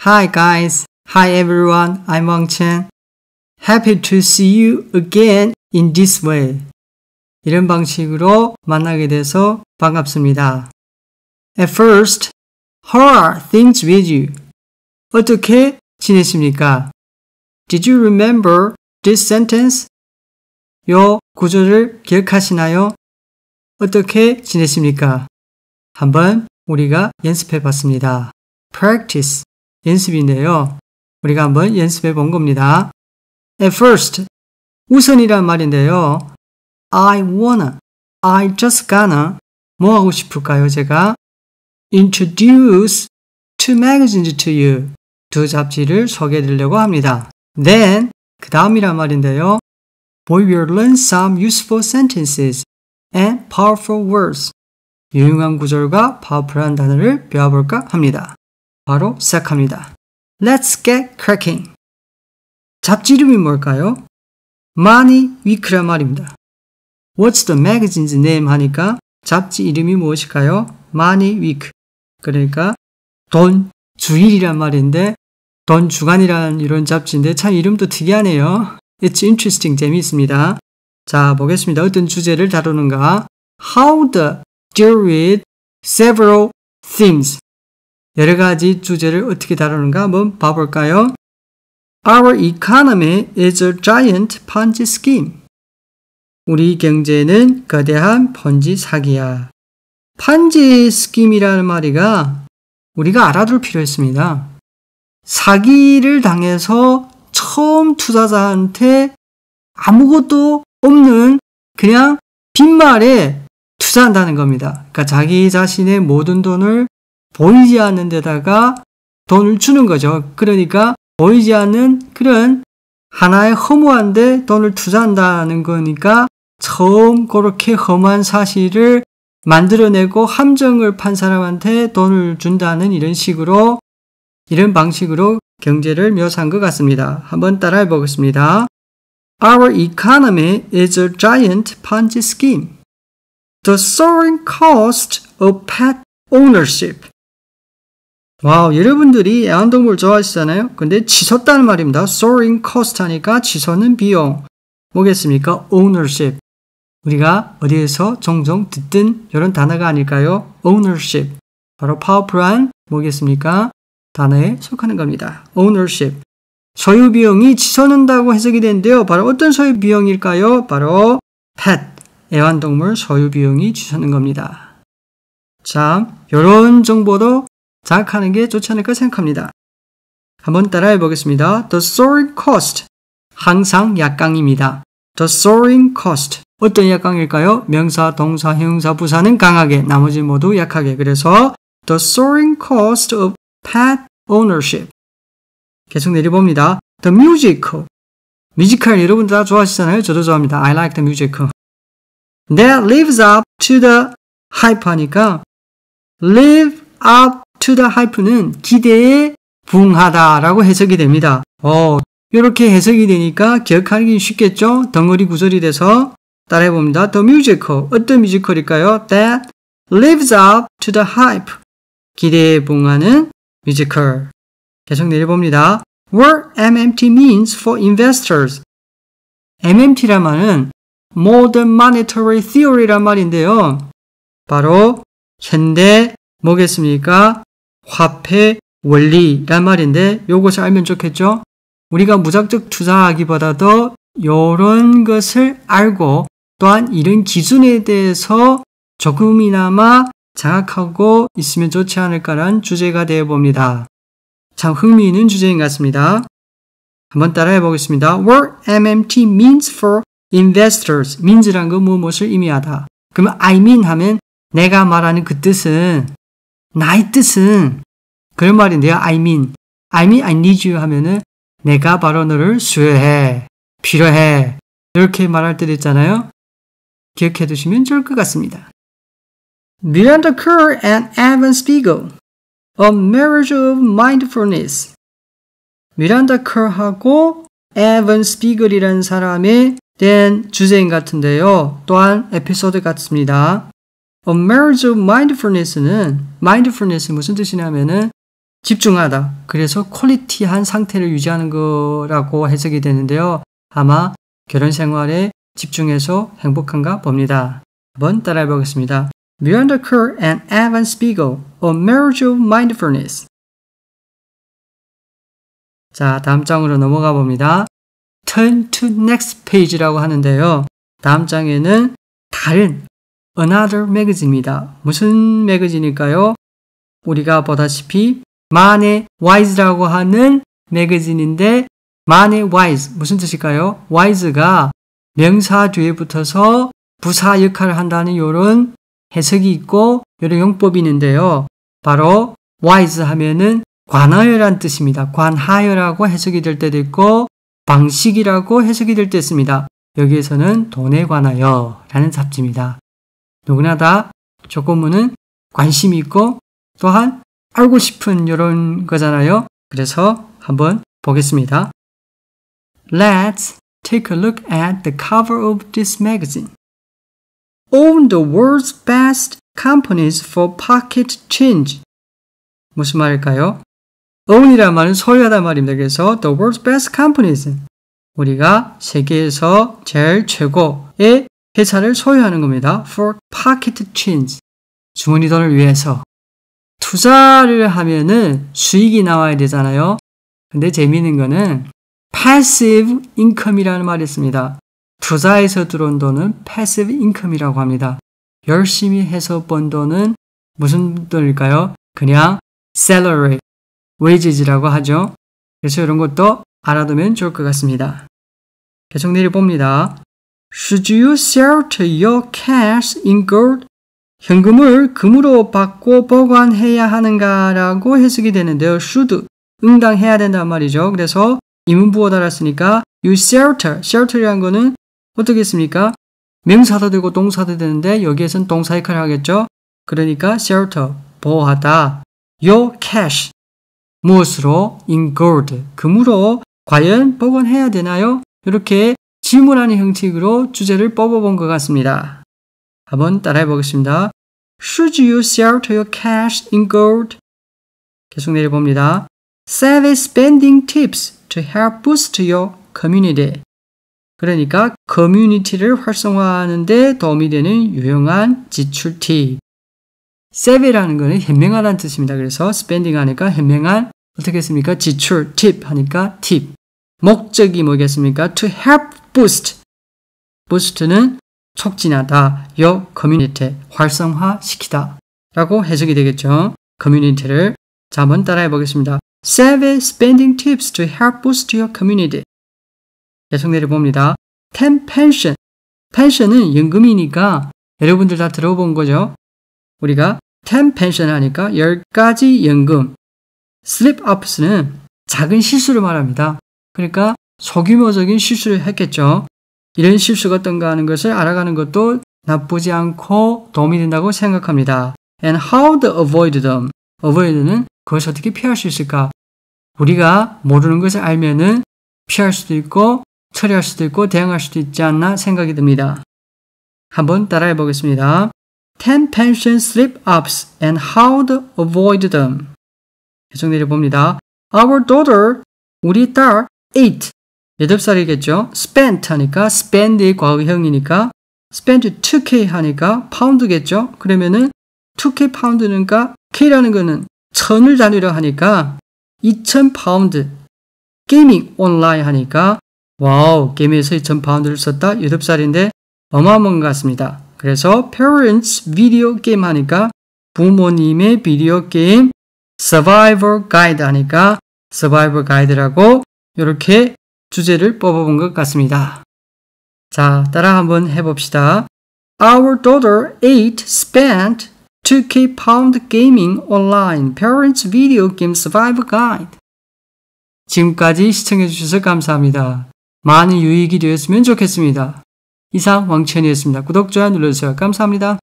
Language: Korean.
Hi guys. Hi everyone. I'm Wang Chen. Happy to see you again in this way. 이런 방식으로 만나게 돼서 반갑습니다. At first, how are things with you? 어떻게 지내십니까? Did you remember this sentence? 요 구조를 기억하시나요? 어떻게 지내십니까? 한번 우리가 연습해 봤습니다. Practice 연습인데요. 우리가 한번 연습해 본 겁니다. At first, 우선이란 말인데요. I wanna, I just gonna 뭐 하고 싶을까요? 제가 introduce two magazines to you 두 잡지를 소개해 드리려고 합니다. Then 그 다음이란 말인데요. We will learn some useful sentences and powerful words. 유용한 구절과 파워풀한 단어를 배워볼까 합니다. 바로 시작합니다. Let's get cracking. 잡지 이름이 뭘까요? 마니 위크란 말입니다. What's the magazine's name 하니까 잡지 이름이 무엇일까요? 마니 위크. 그러니까 돈 주일이란 말인데 돈 주간이란 이런 잡지인데 참 이름도 특이하네요. It's interesting 재미있습니다. 자 보겠습니다. 어떤 주제를 다루는가? How the deal several themes. 여러 가지 주제를 어떻게 다루는가 한번 봐볼까요? Our economy is a giant Ponzi scheme. 우리 경제는 거대한 펀지 사기야. 판지 스킴이라는 말이가 우리가 알아둘 필요 있습니다. 사기를 당해서 처음 투자자한테 아무것도 없는 그냥 빈말에 투자한다는 겁니다. 그러니까 자기 자신의 모든 돈을 보이지 않는 데다가 돈을 주는 거죠. 그러니까 보이지 않는 그런 하나의 허무한데 돈을 투자한다는 거니까 처음 그렇게 험한 사실을 만들어내고 함정을 판 사람한테 돈을 준다는 이런 식으로 이런 방식으로 경제를 묘사한 것 같습니다. 한번 따라해 보겠습니다. Our economy is a giant Ponzi scheme. The soaring cost of pet ownership 와우, 여러분들이 애완동물 좋아하시잖아요? 근데 지섰다는 말입니다. soaring cost 하니까 지서는 비용. 뭐겠습니까? ownership. 우리가 어디에서 종종 듣든 이런 단어가 아닐까요? ownership. 바로 파워풀한 뭐겠습니까? 단어에 속하는 겁니다. ownership. 소유 비용이 지솟는다고 해석이 되는데요. 바로 어떤 소유 비용일까요? 바로 pet, 애완동물 소유 비용이 지솟는 겁니다. 자, 이런 정보도 장악하는 게 좋지 않을까 생각합니다. 한번 따라해 보겠습니다. The soaring cost. 항상 약강입니다. The soaring cost. 어떤 약강일까요? 명사, 동사, 형사 부사는 강하게, 나머지 모두 약하게. 그래서 The soaring cost of pet ownership. 계속 내려봅니다. The music. a l 뮤지컬 여러분 다 좋아하시잖아요. 저도 좋아합니다. I like the music. a l That lives up to the hype 하니까 live up to the h y p e 는 기대에 부응하다라고 해석이 됩니다. 어, 이렇게 해석이 되니까 기억하기 쉽겠죠? 덩어리 구절이 돼서 따라해 봅니다. The musical 어떤 뮤지컬일까요? That lives up to the hype 기대에 부응하는 뮤지컬. 계속 내려봅니다. What MMT means for investors. MMT란 말은 Modern Monetary Theory란 말인데요. 바로 현대 뭐겠습니까? 화폐 원리란 말인데 요것을 알면 좋겠죠? 우리가 무작정 투자하기보다도 이런 것을 알고 또한 이런 기준에 대해서 조금이나마 장악하고 있으면 좋지 않을까라는 주제가 되어 봅니다. 참 흥미있는 주제인 것 같습니다. 한번 따라해 보겠습니다. What MMT means for investors. means란 건 무엇을 의미하다. 그러면 I mean 하면 내가 말하는 그 뜻은 나의 뜻은 그런 말이 내가 I mean, I mean I need you 하면은 내가 바로 너를 수요해, 필요해 이렇게 말할 때도 있잖아요. 기억해 두시면 좋을 것 같습니다. Miranda Kerr and Evan Spiegel, A Marriage of Mindfulness. 미란다 컬하고 에븐 스피글이라는 사람에 대한 주제인 같은데요. 또한 에피소드 같습니다. A marriage of mindfulness는 mindfulness는 무슨 뜻이냐면은 집중하다. 그래서 퀄리티한 상태를 유지하는 거라고 해석이 되는데요. 아마 결혼 생활에 집중해서 행복한가 봅니다. 한번 따라해 보겠습니다. Miranda Kerr and Evan Spiegel, A Marriage of Mindfulness. 자, 다음 장으로 넘어가 봅니다. Turn to next page라고 하는데요. 다음 장에는 다른 Another Magazine입니다. 무슨 매거진일까요? 우리가 보다시피 만의 와이즈라고 하는 매거진인데 만의 와이즈 무슨 뜻일까요? 와이즈가 명사 뒤에 붙어서 부사 역할을 한다는 이런 해석이 있고 이런 용법이 있는데요. 바로 와이즈 하면은 관하여란 뜻입니다. 관하여라고 해석이 될 때도 있고 방식이라고 해석이 될 때 있습니다. 여기에서는 돈에 관하여라는 잡지입니다. 누구나 다 조건문은 관심이 있고 또한 알고 싶은 이런 거잖아요. 그래서 한번 보겠습니다. Let's take a look at the cover of this magazine. Own the world's best companies for pocket change. 무슨 말일까요? own이란 말은 소유하다 말입니다. 그래서 the world's best companies. 우리가 세계에서 제일 최고의 회사를 소유하는 겁니다. for pocket change. 주머니 돈을 위해서. 투자를 하면은 수익이 나와야 되잖아요. 근데 재미있는 거는 passive income이라는 말이 있습니다 투자에서 들어온 돈은 passive income이라고 합니다. 열심히 해서 번 돈은 무슨 돈일까요? 그냥 salary, wages라고 하죠. 그래서 이런 것도 알아두면 좋을 것 같습니다. 계속 내려봅니다. Should you shelter your cash in gold? 현금을 금으로 받고 보관해야 하는가라고 해석이 되는데요. should 응당해야 된단 말이죠. 그래서 이문부어 달았으니까 you shelter, shelter이란 거는 어떻게 했습니까? 명사도 되고 동사도 되는데 여기에선 동사 역할을 하겠죠. 그러니까 shelter, 보호하다. your cash, 무엇으로? in gold, 금으로 과연 복원해야 되나요? 이렇게 질문하는 형식으로 주제를 뽑아본 것 같습니다. 한번 따라해 보겠습니다. Should you s e l t e your cash in gold? 계속 내려봅니다. s a v a g spending tips to help boost your community. 그러니까 커뮤니티를 활성화하는 데 도움이 되는 유용한 지출 팁. 세비라는 것은 현명하다는 뜻입니다. 그래서 spending 하니까 현명한 어떻게 했습니까? 지출 팁 하니까 팁. 목적이 뭐겠습니까? To help boost. boost는 촉진하다, 요 커뮤니티, 활성화시키다 라고 해석이 되겠죠. 커뮤니티를 자, 한번 따라해 보겠습니다. Seven spending tips to help boost your community. 계속 내려봅니다. Ten pension. pension은 연금이니까 여러분들 다 들어본 거죠. 우리가 ten pension 하니까 10가지 연금. slip ups는 작은 실수를 말합니다. 그러니까 소규모적인 실수를 했겠죠. 이런 실수가 어떤가 하는 것을 알아가는 것도 나쁘지 않고 도움이 된다고 생각합니다. And how to avoid them. avoid는 그것을 어떻게 피할 수 있을까? 우리가 모르는 것을 알면은 피할 수도 있고 처리할 수도 있고 대응할 수도 있지 않나 생각이 듭니다. 한번 따라해 보겠습니다. 10 pension slip-ups and how to avoid them. 계속 내려봅니다. Our daughter, 우리 딸, ate 8살이겠죠? spent 하니까 spend의 과거형이니까 spent 2k 하니까 파운드겠죠? 그러면은 2k 파운드니까 k라는 거는 천을 다니려 하니까 2천 파운드 게이밍 온라인 하니까 와우 게임에서 2천 파운드를 썼다 8살인데 어마어마한 것 같습니다. 그래서 parents video 하니까 부모님의 비디오 게임 survivor guide 하니까 survivor guide라고 이렇게 주제를 뽑아본 것 같습니다. 자, 따라 한번 해봅시다. Our daughter 8 spent 2k pound gaming online parents video game survival guide. 지금까지 시청해주셔서 감사합니다. 많은 유익이 되었으면 좋겠습니다. 이상 왕천이었습니다. 구독, 좋아요 눌러주세요. 감사합니다.